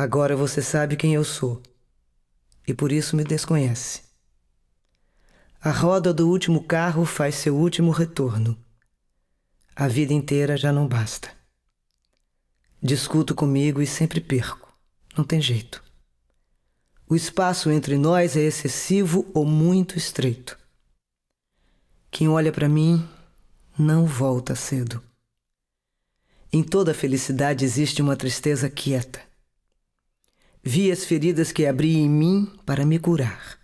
Agora você sabe quem eu sou e por isso me desconhece. A roda do último carro faz seu último retorno. A vida inteira já não basta. Discuto comigo e sempre perco. Não tem jeito. O espaço entre nós é excessivo ou muito estreito. Quem olha para mim não volta cedo. Em toda felicidade existe uma tristeza quieta Vi as feridas que abri em mim para me curar.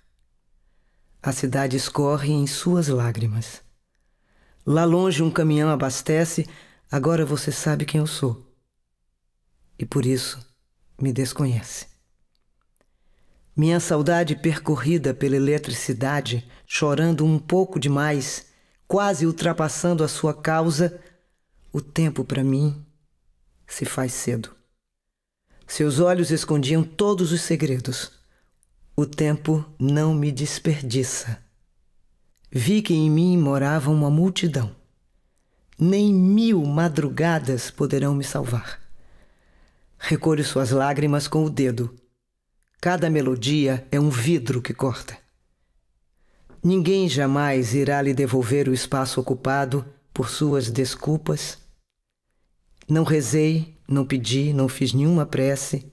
A cidade escorre em suas lágrimas. Lá longe um caminhão abastece, agora você sabe quem eu sou. E por isso me desconhece. Minha saudade percorrida pela eletricidade, chorando um pouco demais, quase ultrapassando a sua causa, o tempo para mim se faz cedo. Seus olhos escondiam todos os segredos. O tempo não me desperdiça. Vi que em mim morava uma multidão. Nem mil madrugadas poderão me salvar. Recolho suas lágrimas com o dedo. Cada melodia é um vidro que corta. Ninguém jamais irá lhe devolver o espaço ocupado por suas desculpas. Não rezei não pedi, não fiz nenhuma prece.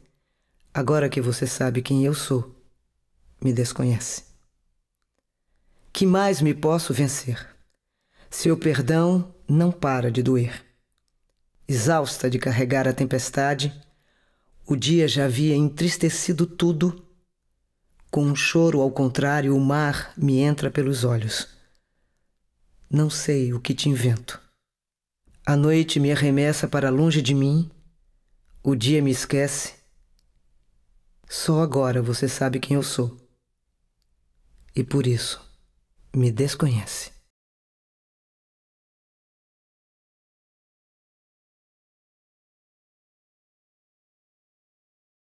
Agora que você sabe quem eu sou, me desconhece. Que mais me posso vencer? Seu perdão não para de doer. Exausta de carregar a tempestade, o dia já havia entristecido tudo. Com um choro ao contrário, o mar me entra pelos olhos. Não sei o que te invento. A noite me arremessa para longe de mim o dia me esquece. Só agora você sabe quem eu sou. E por isso me desconhece.